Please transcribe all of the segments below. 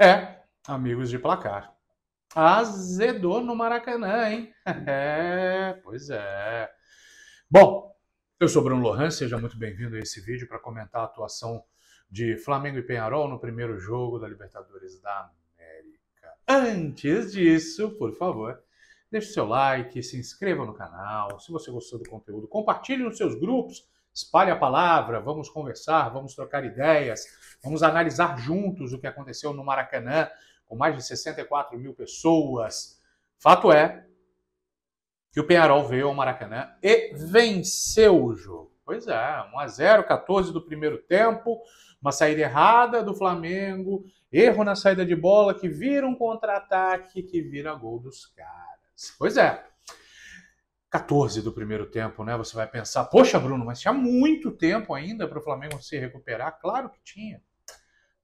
É, amigos de placar. Azedou no Maracanã, hein? É, pois é. Bom, eu sou Bruno Lohan, seja muito bem-vindo a esse vídeo para comentar a atuação de Flamengo e Penharol no primeiro jogo da Libertadores da América. Antes disso, por favor, deixe seu like, se inscreva no canal. Se você gostou do conteúdo, compartilhe nos seus grupos espalhe a palavra, vamos conversar, vamos trocar ideias, vamos analisar juntos o que aconteceu no Maracanã, com mais de 64 mil pessoas. Fato é que o Penharol veio ao Maracanã e venceu o jogo. Pois é, 1 a 0, 14 do primeiro tempo, uma saída errada do Flamengo, erro na saída de bola que vira um contra-ataque que vira gol dos caras. Pois é. 14 do primeiro tempo, né? Você vai pensar, poxa, Bruno, mas tinha muito tempo ainda para o Flamengo se recuperar. Claro que tinha.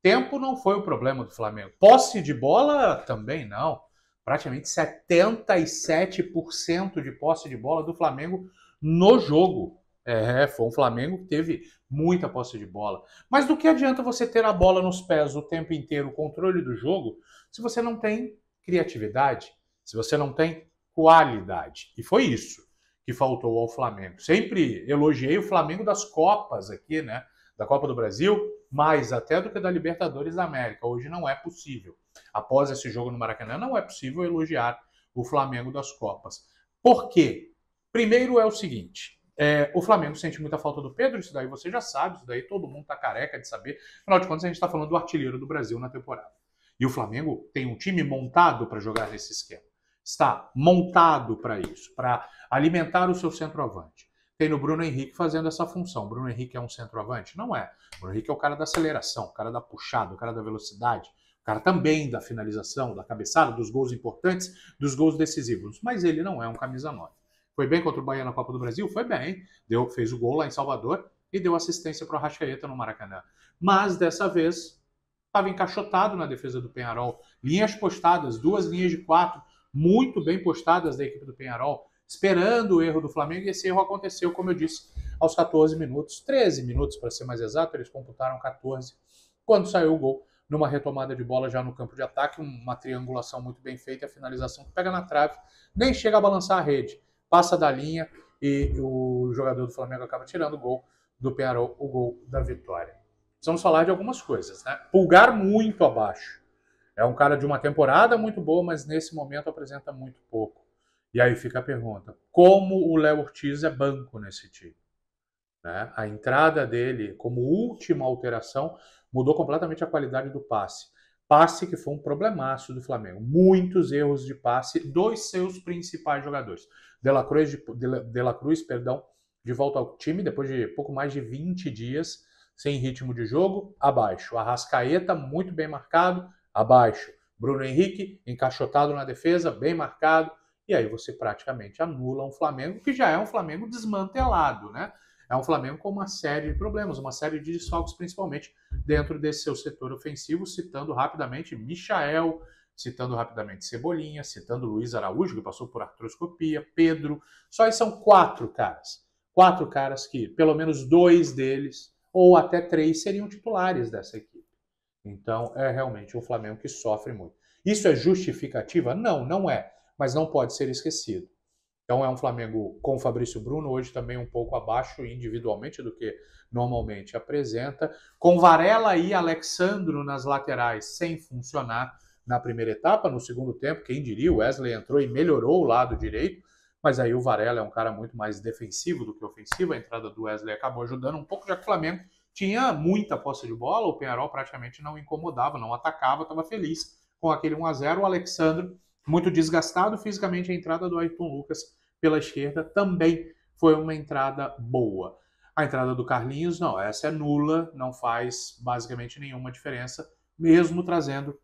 Tempo não foi o problema do Flamengo. Posse de bola também não. Praticamente 77% de posse de bola do Flamengo no jogo. É, foi um Flamengo que teve muita posse de bola. Mas do que adianta você ter a bola nos pés o tempo inteiro, o controle do jogo, se você não tem criatividade, se você não tem qualidade. E foi isso que faltou ao Flamengo. Sempre elogiei o Flamengo das Copas aqui, né? Da Copa do Brasil, mais até do que da Libertadores da América. Hoje não é possível. Após esse jogo no Maracanã, não é possível elogiar o Flamengo das Copas. Por quê? Primeiro é o seguinte: é, o Flamengo sente muita falta do Pedro, isso daí você já sabe, isso daí todo mundo tá careca de saber. Afinal de contas, a gente está falando do artilheiro do Brasil na temporada. E o Flamengo tem um time montado para jogar nesse esquema está montado para isso, para alimentar o seu centroavante. Tem no Bruno Henrique fazendo essa função. Bruno Henrique é um centroavante? Não é. Bruno Henrique é o cara da aceleração, o cara da puxada, o cara da velocidade, o cara também da finalização, da cabeçada, dos gols importantes, dos gols decisivos. Mas ele não é um camisa 9. Foi bem contra o Bahia na Copa do Brasil? Foi bem. Deu, fez o gol lá em Salvador e deu assistência para o Rascaeta no Maracanã. Mas dessa vez estava encaixotado na defesa do Penharol. Linhas postadas, duas linhas de quatro muito bem postadas da equipe do Penharol, esperando o erro do Flamengo, e esse erro aconteceu, como eu disse, aos 14 minutos, 13 minutos para ser mais exato, eles computaram 14, quando saiu o gol, numa retomada de bola já no campo de ataque, uma triangulação muito bem feita, a finalização pega na trave, nem chega a balançar a rede, passa da linha e o jogador do Flamengo acaba tirando o gol do Penharol, o gol da vitória. Precisamos falar de algumas coisas, né? Pulgar muito abaixo é um cara de uma temporada muito boa, mas nesse momento apresenta muito pouco. E aí fica a pergunta: como o Léo Ortiz é banco nesse time? Né? A entrada dele como última alteração mudou completamente a qualidade do passe. Passe que foi um problemaço do Flamengo. Muitos erros de passe dos seus principais jogadores. De La Cruz, de, de La Cruz perdão, de volta ao time depois de pouco mais de 20 dias sem ritmo de jogo, abaixo. Arrascaeta muito bem marcado, abaixo. Bruno Henrique encaixotado na defesa, bem marcado, e aí você praticamente anula um Flamengo que já é um Flamengo desmantelado, né? É um Flamengo com uma série de problemas, uma série de desfalques, principalmente dentro desse seu setor ofensivo, citando rapidamente Michael, citando rapidamente Cebolinha, citando Luiz Araújo, que passou por artroscopia, Pedro. Só são quatro caras. Quatro caras que, pelo menos dois deles, ou até três, seriam titulares dessa equipe. Então é realmente o Flamengo que sofre muito. Isso é justificativa? Não, não é, mas não pode ser esquecido. Então é um Flamengo com Fabrício Bruno, hoje também um pouco abaixo individualmente do que normalmente apresenta, com Varela e Alexandro nas laterais sem funcionar na primeira etapa, no segundo tempo, quem diria, o Wesley entrou e melhorou o lado direito, mas aí o Varela é um cara muito mais defensivo do que ofensivo, a entrada do Wesley acabou ajudando um pouco, já que o Flamengo tinha muita posse de bola, o Penharol praticamente não incomodava, não atacava, estava feliz com aquele 1 a 0 O Alexandre, muito desgastado fisicamente, a entrada do Ayrton Lucas pela esquerda também foi uma entrada boa. A entrada do Carlinhos, não, essa é nula, não faz basicamente nenhuma diferença, mesmo trazendo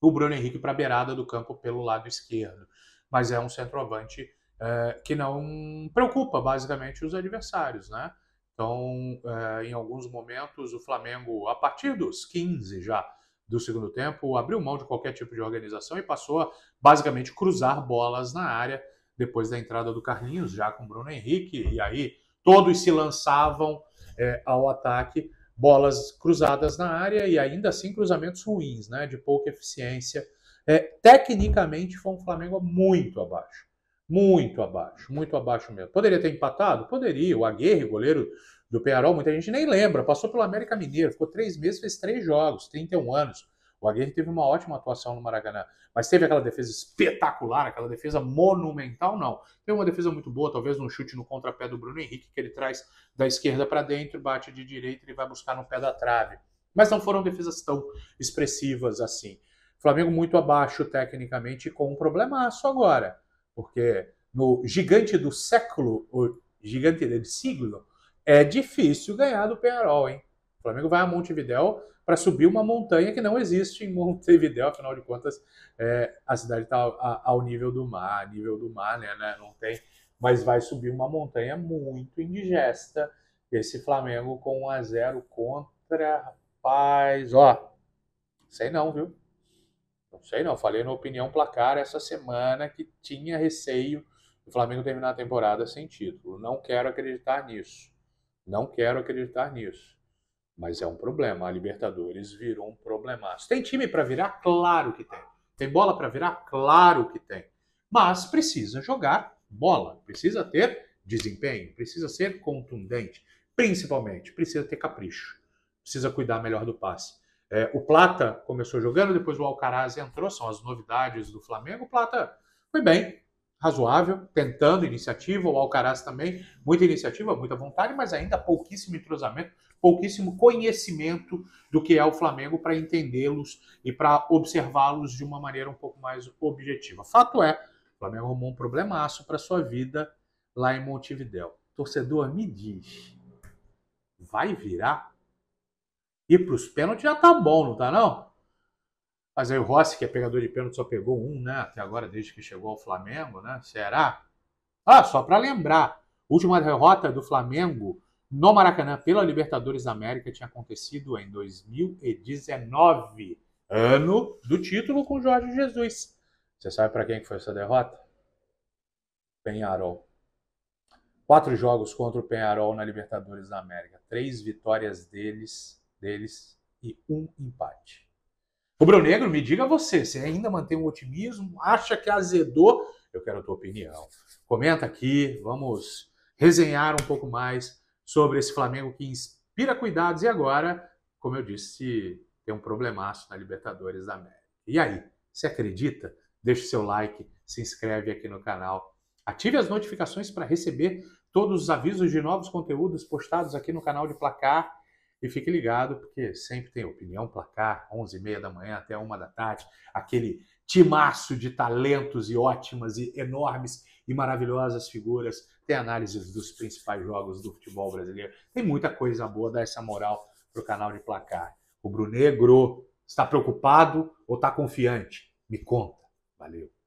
o Bruno Henrique para a beirada do campo pelo lado esquerdo. Mas é um centroavante é, que não preocupa basicamente os adversários, né? Então, é, em alguns momentos, o Flamengo, a partir dos 15 já do segundo tempo, abriu mão de qualquer tipo de organização e passou a basicamente cruzar bolas na área depois da entrada do Carlinhos, já com Bruno Henrique. E aí todos se lançavam é, ao ataque, bolas cruzadas na área e ainda assim cruzamentos ruins, né, de pouca eficiência. É, tecnicamente, foi um Flamengo muito abaixo. Muito abaixo, muito abaixo mesmo. Poderia ter empatado? Poderia. O Aguirre, goleiro do Penharol, muita gente nem lembra. Passou pelo América Mineiro, ficou três meses, fez três jogos, 31 anos. O Aguirre teve uma ótima atuação no Maracanã, mas teve aquela defesa espetacular, aquela defesa monumental, não. Teve uma defesa muito boa, talvez um chute no contrapé do Bruno Henrique, que ele traz da esquerda para dentro, bate de direita e vai buscar no pé da trave. Mas não foram defesas tão expressivas assim. Flamengo muito abaixo tecnicamente, com um problemaço agora porque no gigante do século, o gigante né, do siglo, é difícil ganhar do Penarol, hein? O Flamengo vai a Montevidéu para subir uma montanha que não existe em Montevidéu, afinal de contas, é, a cidade está ao nível do mar, nível do mar, né, né? Não tem, mas vai subir uma montanha muito indigesta. Esse Flamengo com 1 a 0 contra, rapaz, ó, sei não, viu? Não sei não, falei na opinião placar essa semana que tinha receio do Flamengo terminar a temporada sem título. Não quero acreditar nisso. Não quero acreditar nisso. Mas é um problema. A Libertadores virou um problemaço. Tem time para virar? Claro que tem. Tem bola para virar? Claro que tem. Mas precisa jogar bola, precisa ter desempenho, precisa ser contundente, principalmente precisa ter capricho, precisa cuidar melhor do passe. É, o Plata começou jogando, depois o Alcaraz entrou, são as novidades do Flamengo. O Plata foi bem, razoável, tentando iniciativa, o Alcaraz também, muita iniciativa, muita vontade, mas ainda pouquíssimo entrosamento, pouquíssimo conhecimento do que é o Flamengo para entendê-los e para observá-los de uma maneira um pouco mais objetiva. Fato é, o Flamengo arrumou um problemaço para sua vida lá em Montevidéu. Torcedor, me diz, vai virar ir para os pênaltis já tá bom, não tá não? Mas aí o Rossi, que é pegador de pênalti, só pegou um, né? Até agora, desde que chegou ao Flamengo, né? Será? Ah, só para lembrar, última derrota do Flamengo no Maracanã pela Libertadores da América tinha acontecido em 2019, ano do título com Jorge Jesus. Você sabe para quem foi essa derrota? Penharol. Quatro jogos contra o Penharol na Libertadores da América. Três vitórias deles deles e um empate. Rubro Negro, me diga você, você ainda mantém um otimismo? Acha que azedou? Eu quero a tua opinião. Comenta aqui, vamos resenhar um pouco mais sobre esse Flamengo que inspira cuidados e agora, como eu disse, tem um problemaço na Libertadores da América. E aí, você acredita? Deixe seu like, se inscreve aqui no canal, ative as notificações para receber todos os avisos de novos conteúdos postados aqui no canal de Placar e fique ligado, porque sempre tem opinião placar, 11h30 da manhã até 1 da tarde, aquele timaço de talentos e ótimas e enormes e maravilhosas figuras. Tem análises dos principais jogos do futebol brasileiro. Tem muita coisa boa, dá essa moral para o canal de placar. O Brunegro está preocupado ou está confiante? Me conta. Valeu.